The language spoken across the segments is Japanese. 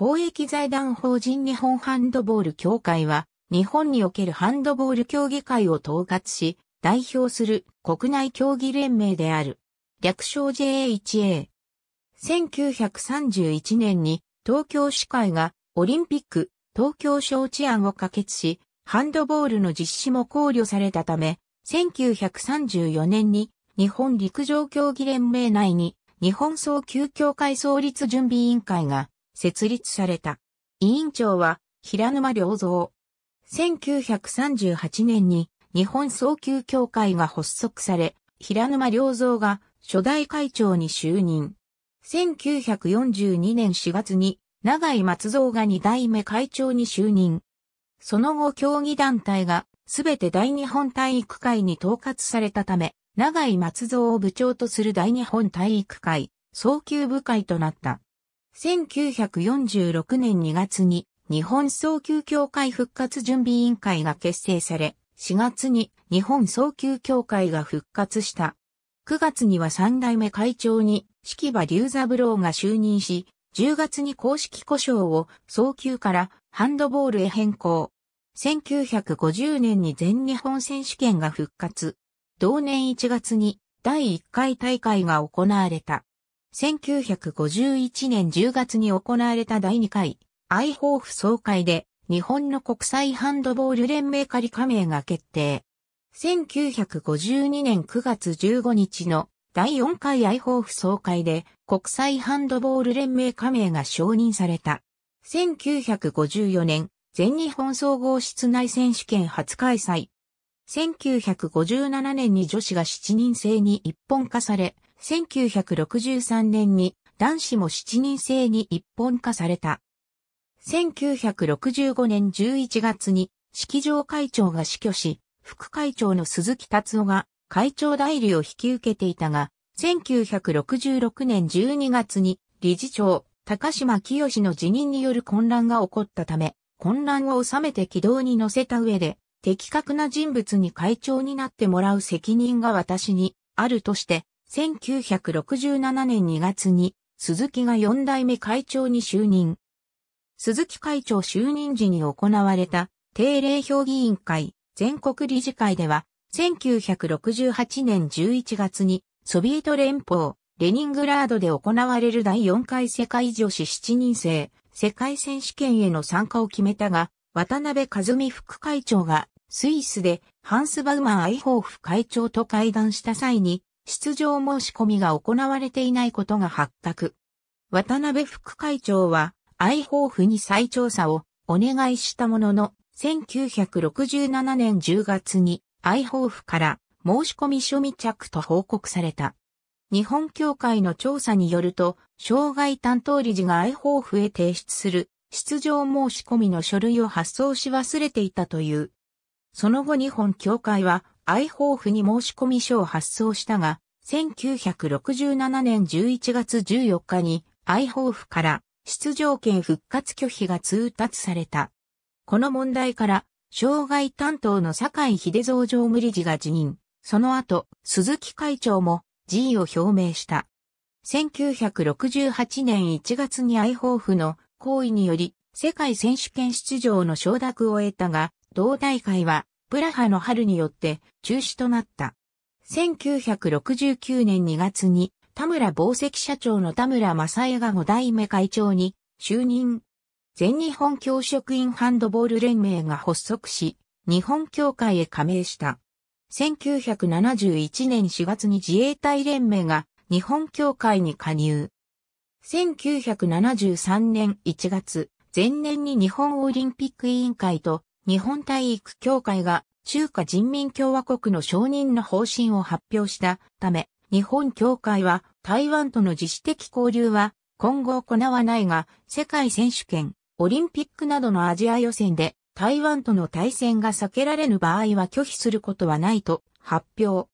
公益財団法人日本ハンドボール協会は、日本におけるハンドボール協議会を統括し、代表する国内競技連盟である。略称 JHA。1931年に東京市会がオリンピック東京招致案を可決し、ハンドボールの実施も考慮されたため、1934年に日本陸上競技連盟内に日本総球協会創立準備委員会が設立された。委員長は平沼良造。1938年に日本早急協会が発足され、平沼良造が初代会長に就任。1942年4月に長井松造が2代目会長に就任。その後競技団体がすべて大日本体育会に統括されたため、長井松造を部長とする大日本体育会、早急部会となった。1946年2月に日本早急協会復活準備委員会が結成され、4月に日本早急協会が復活した。9月には三代目会長に式場龍三郎が就任し、10月に公式故障を早急からハンドボールへ変更。1950年に全日本選手権が復活。同年1月に第1回大会が行われた。1951年10月に行われた第2回、アイホーフ総会で、日本の国際ハンドボール連盟仮加盟が決定。1952年9月15日の第4回アイホーフ総会で国際ハンドボール連盟加盟が承認された。1954年、全日本総合室内選手権初開催。1957年に女子が7人制に一本化され、1963年に男子も7人制に一本化された。1965年11月に式場会長が死去し、副会長の鈴木達夫が会長代理を引き受けていたが、1966年12月に理事長、高島清の辞任による混乱が起こったため、混乱を収めて軌道に乗せた上で、的確な人物に会長になってもらう責任が私にあるとして、1967年2月に鈴木が4代目会長に就任。鈴木会長就任時に行われた定例評議員会全国理事会では1968年11月にソビエト連邦レニングラードで行われる第4回世界女子7人制世界選手権への参加を決めたが渡辺和美副会長がスイスでハンス・バウマン・アイホーフ会長と会談した際に出場申し込みが行われていないことが発覚。渡辺副会長は、愛抱府に再調査をお願いしたものの、1967年10月に愛抱府から申し込み書未着と報告された。日本協会の調査によると、障害担当理事が愛抱府へ提出する出場申し込みの書類を発送し忘れていたという。その後日本協会はアイホーフに申し込み書を発送したが、1967年11月14日にアイホーフから出場権復活拒否が通達された。この問題から、障害担当の坂井秀蔵常務理事が辞任、その後、鈴木会長も辞意を表明した。1968年1月にアイホーフの行為により、世界選手権出場の承諾を得たが、同大会はプラハの春によって中止となった。1969年2月に田村紡績社長の田村正也が5代目会長に就任。全日本教職員ハンドボール連盟が発足し、日本協会へ加盟した。1971年4月に自衛隊連盟が日本協会に加入。1973年1月、前年に日本オリンピック委員会と日本体育協会が中華人民共和国の承認の方針を発表したため、日本協会は台湾との自主的交流は今後行わないが、世界選手権、オリンピックなどのアジア予選で台湾との対戦が避けられぬ場合は拒否することはないと発表。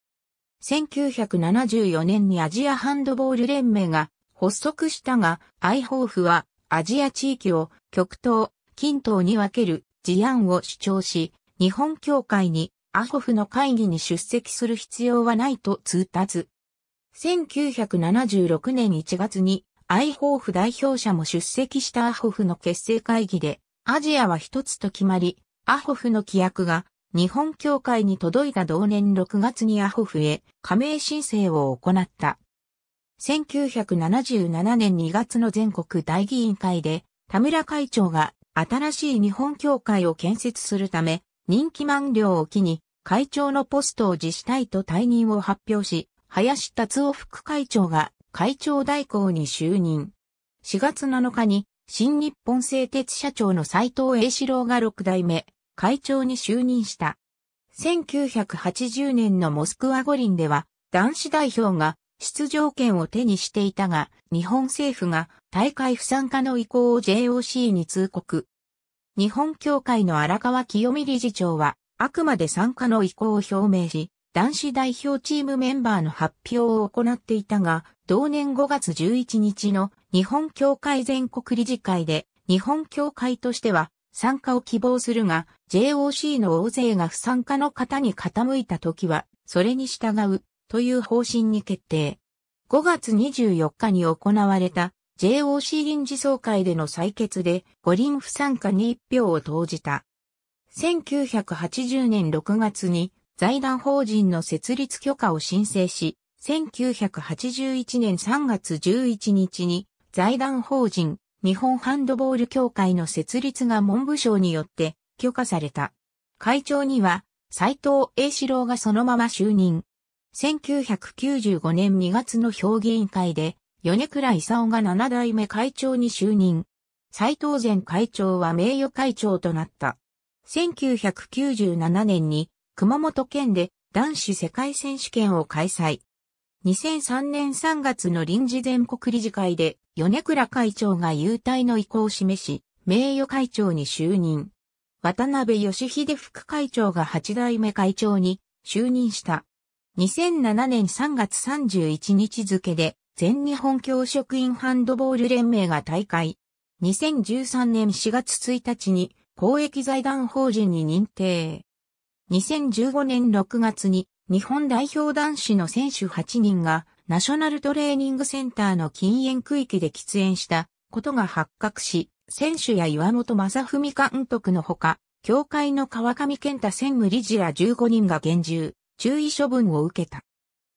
1974年にアジアハンドボール連盟が発足したが、アイホーフはアジア地域を極東、近東に分ける事案を主張し、日本協会にアホフの会議に出席する必要はないと通達。1976年1月にアイホーフ代表者も出席したアホフの結成会議で、アジアは一つと決まり、アホフの規約が日本協会に届いた同年6月にアホフへ加盟申請を行った。1977年2月の全国大議員会で、田村会長が新しい日本協会を建設するため、任期満了を機に、会長のポストをしたいと退任を発表し、林達夫副会長が会長代行に就任。4月7日に、新日本製鉄社長の斎藤栄志郎が6代目、会長に就任した。1980年のモスクワ五輪では、男子代表が出場権を手にしていたが、日本政府が大会不参加の意向を JOC に通告。日本協会の荒川清美理事長は、あくまで参加の意向を表明し、男子代表チームメンバーの発表を行っていたが、同年5月11日の日本協会全国理事会で、日本協会としては参加を希望するが、JOC の大勢が不参加の方に傾いた時は、それに従うという方針に決定。5月24日に行われた JOC 臨時総会での採決で五輪不参加に1票を投じた。1980年6月に財団法人の設立許可を申請し、1981年3月11日に財団法人日本ハンドボール協会の設立が文部省によって許可された。会長には斎藤栄四郎がそのまま就任。1995年2月の評議員会で、米倉勲が7代目会長に就任。斎藤前会長は名誉会長となった。1997年に熊本県で男子世界選手権を開催。2003年3月の臨時全国理事会で米倉会長が優待の意向を示し、名誉会長に就任。渡辺義秀副会長が8代目会長に就任した。2007年3月31日付で全日本教職員ハンドボール連盟が大会。2013年4月1日に公益財団法人に認定。2015年6月に日本代表男子の選手8人がナショナルトレーニングセンターの禁煙区域で喫煙したことが発覚し、選手や岩本正文監督のほか、協会の川上健太専務理事ら15人が厳重。注意処分を受けた。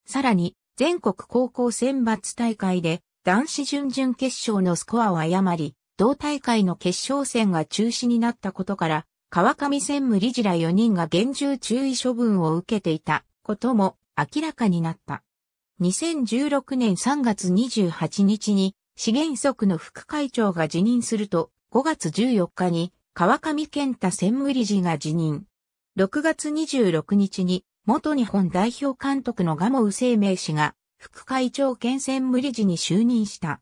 さらに、全国高校選抜大会で男子準々決勝のスコアを誤り、同大会の決勝戦が中止になったことから、川上専務理事ら4人が厳重注意処分を受けていたことも明らかになった。2016年3月28日に、資源則の副会長が辞任すると、5月14日に川上健太専務理事が辞任。6月26日に元日本代表監督のモウ生明氏が、副会長兼専務理事に就任した。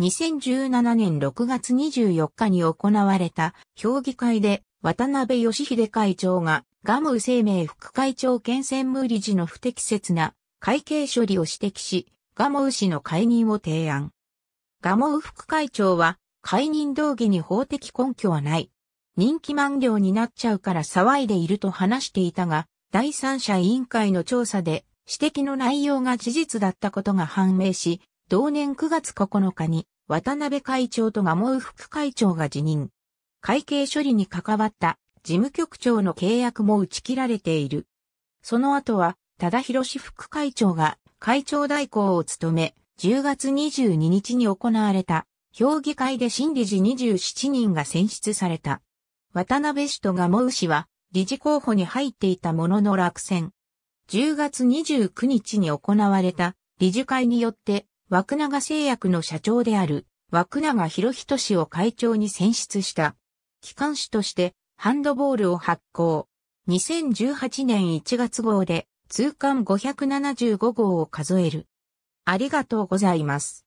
2017年6月24日に行われた評議会で渡辺義秀会長がガム生命副会長兼専務理事の不適切な会計処理を指摘し、ガモウ氏の解任を提案。ガモウ副会長は解任動議に法的根拠はない。任期満了になっちゃうから騒いでいると話していたが、第三者委員会の調査で指摘の内容が事実だったことが判明し、同年9月9日に渡辺会長と蒲生副会長が辞任。会計処理に関わった事務局長の契約も打ち切られている。その後は、忠宏副会長が会長代行を務め、10月22日に行われた評議会で審理時27人が選出された。渡辺氏と蒲生氏は理事候補に入っていたものの落選。10月29日に行われた理事会によって、枠永製薬の社長である枠永博人氏を会長に選出した。機関士としてハンドボールを発行。2018年1月号で通貫575号を数える。ありがとうございます。